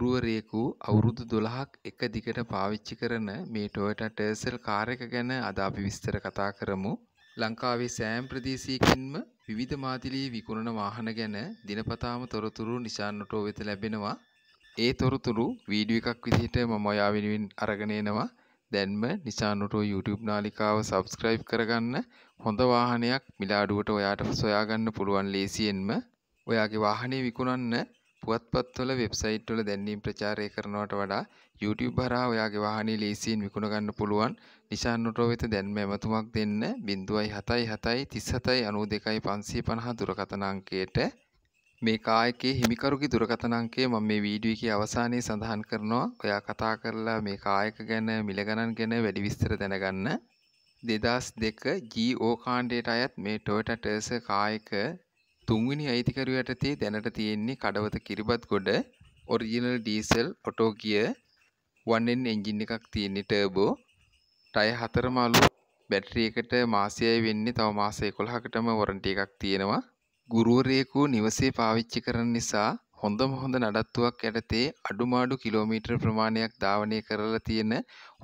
ගුරුවරයෙකු අවුරුදු දොළහක් එක දිගට පාවිච්චි කරන මේ ටොයටා ටර්සල් කාර් එක ගැන අද අපි විස්තර කතා කරමු. ලංකාවේ සෑම් ප්‍රදේශයකින්ම විවිධ මාදිලී විකුණන වාහන ගැන දිනපතාම තොරතුරු නිසාන් ඔටෝ වෙත ලැබෙනවා. ඒ තොරතුරු වීඩියෝ එකක් විදිහට මම ඔයා වෙනුවෙන් අරගෙන එනවා. දැන්ම නිසාන් ඔටෝ YouTube නාලිකාව subscribe කරගන්න හොඳ වාහනයක් මිලාඩුවට ඔයාට සොයාගන්න පුළුවන් ලේසියෙන්ම. ඔයාගේ වාහනේ විකුණන්න පුවත්පත්වල වෙබ්සයිට්වල දැන්වීම් ප්‍රචාරය කරනවට වඩා YouTube හරහා ඔයාගේ වාහනේ ලේසියෙන් විකුණ ගන්න පුළුවන් නිසාන් ඔටෝ වෙත දැන්ම ඇමතුමක් දෙන්න 0.77392550 දුරකථන අංකයට මේ කායකේ හිමිකරුගේ දුරකථන අංකය මම මේ වීඩියෝ එකේ අවසානයේ සඳහන් කරනවා. ඔයා කතා කරලා මේ කායක ගැන මිල ගණන් ගැන වැඩි විස්තර දැනගන්න. 2002 GO කාණ්ඩයට අයත් මේ Toyota Tercel කායක තුන්වෙනි අයිතිකරු යටතේ දැනට තියෙන්නේ කඩවත කිරිබත් ගොඩ ඔරිජිනල් ඩීසල් ඔටෝ ගිය 1N එන්ජින් එකක් තියෙන්නේ ටර්බෝ ටය හතරම අලුත් බැටරි එකට මාසයයි වෙන්නේ තව මාස 11කටම වොරන්ටි එකක් තියෙනවා ගුරුවරයෙකු නිවසේ පාවිච්චි කරන නිසා හොඳම හොඳ නඩත්තුවක් යටතේ අඩුමාඩු කිලෝමීටර් ප්‍රමාණයක් ධාවනය කරලා තියෙන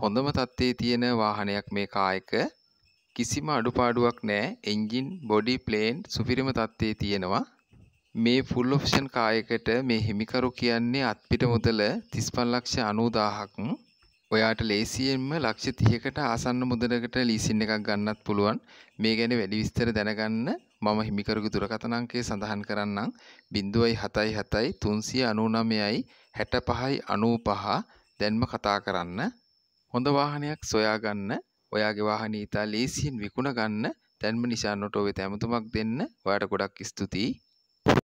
හොඳම තත්ත්වයේ තියෙන වාහනයක් මේ කායක කිසිම අඩුපාඩුවක් නෑ එන්ජින් බොඩි ප්ලේන් සුපිරිම තත්ත්වයේ තියෙනවා මේ ෆුල් ඔෆ්ෂන් කායකට මේ හිමිකරු කියන්නේ අත්පිට මුදල 35 ලක්ෂ 90000ක් ඔයාට ලේසියෙන්ම ලක්ෂ 30කට ආසන්න මුදලකට ලීසින් එකක් ගන්නත් පුළුවන් මේ ගැන වැඩි විස්තර දැනගන්න මම හිමිකරුගේ දුරකථන අංකය සඳහන් කරන්නම් 077 399යි 65යි 95 දැන්ම කතා කරන්න හොඳ වාහනයක් සොයාගන්න ඔයාගේ වාහන ඉතා ලේසියෙන් විකුණ ගන්න තැන්ම නිසා නොටෝවෙ ඇමතුමක් දෙන්න ඔයාට ගොඩක් ස්තුතියි